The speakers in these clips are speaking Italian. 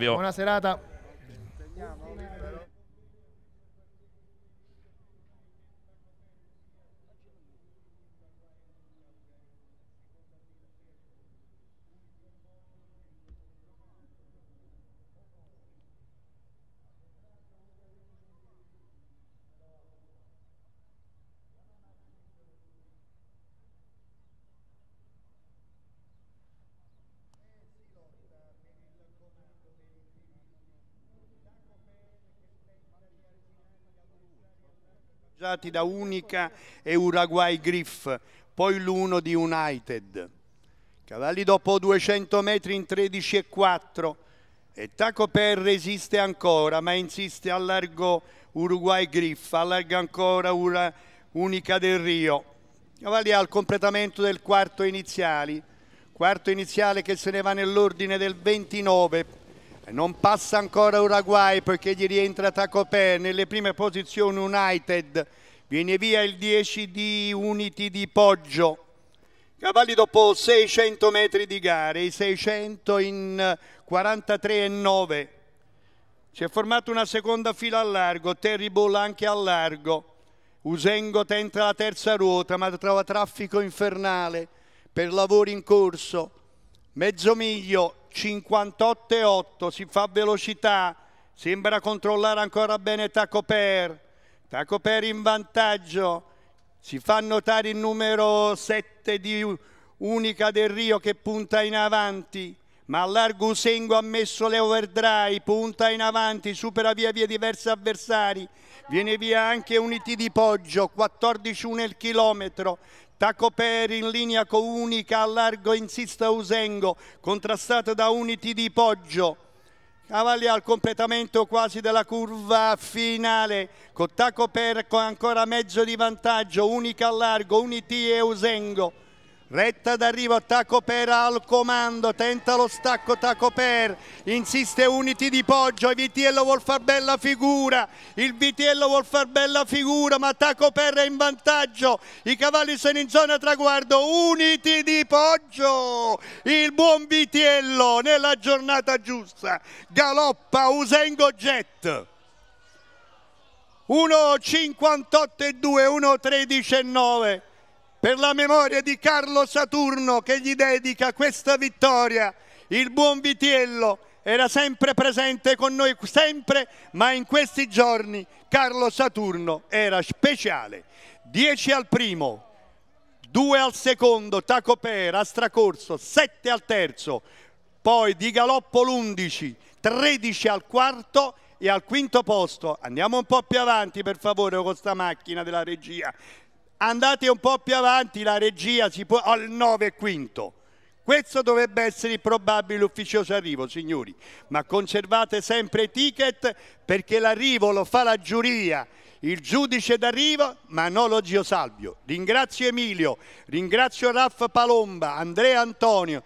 Silvio. Buona serata. pareggiati da Unica e Uruguay Griff, poi l'uno di United. Cavalli dopo 200 metri in 13 e 4 e Taco Per resiste ancora ma insiste allargo Uruguay Griff, allarga ancora Ura, Unica del Rio. Cavalli al completamento del quarto iniziali, quarto iniziale che se ne va nell'ordine del 29 non passa ancora Uruguay perché gli rientra Tacopè nelle prime posizioni United viene via il 10 di Unity di Poggio cavalli dopo 600 metri di gare i 600 in 43,9 si è formata una seconda fila a largo Terrible anche a largo Usengo tenta la terza ruota ma trova traffico infernale per lavori in corso mezzo miglio 58,8, si fa velocità, sembra controllare ancora bene Tacoper, Tacoper in vantaggio, si fa notare il numero 7 di Unica del Rio che punta in avanti, ma all'argo Usengo ha messo le overdrive, punta in avanti, supera via via diversi avversari, viene via anche Uniti di Poggio, 14-1 il chilometro, Tacoperi in linea comunica a largo insista Usengo, contrastato da Uniti di Poggio. Cavalli al completamento quasi della curva finale, con Tacoperi con ancora mezzo di vantaggio, unica a largo, Uniti e Usengo. Retta d'arrivo, Taco Per al comando, tenta lo stacco Taco Per, insiste Uniti di Poggio, il Vitiello vuol far bella figura, il Vitiello vuol far bella figura ma Taco Per è in vantaggio, i cavalli sono in zona traguardo, Uniti di Poggio, il buon Vitiello nella giornata giusta, galoppa Usengo Jet. 1.58 e 2, 1.13 e 9 per la memoria di Carlo Saturno che gli dedica questa vittoria. Il buon Vitiello era sempre presente con noi, sempre, ma in questi giorni Carlo Saturno era speciale. 10 al primo, 2 al secondo, Tacopera, Astracorso, 7 al terzo, poi Di Galoppo l'11, 13 al quarto e al quinto posto, andiamo un po' più avanti per favore con questa macchina della regia, Andate un po' più avanti, la regia si può al 9 e quinto. Questo dovrebbe essere il probabile ufficioso arrivo, signori, ma conservate sempre i ticket perché l'arrivo lo fa la giuria, il giudice d'arrivo, ma non lo zio Salvio. Ringrazio Emilio, ringrazio Raff Palomba, Andrea Antonio,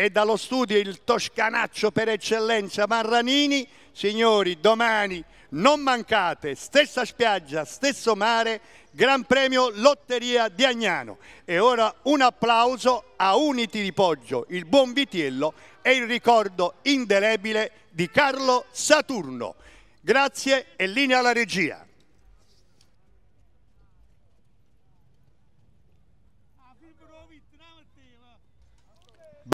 e dallo studio il toscanaccio per eccellenza Marranini, signori, domani non mancate, stessa spiaggia, stesso mare, Gran Premio Lotteria di Agnano. E ora un applauso a Uniti di Poggio, il buon Vitiello e il ricordo indelebile di Carlo Saturno. Grazie e linea alla regia.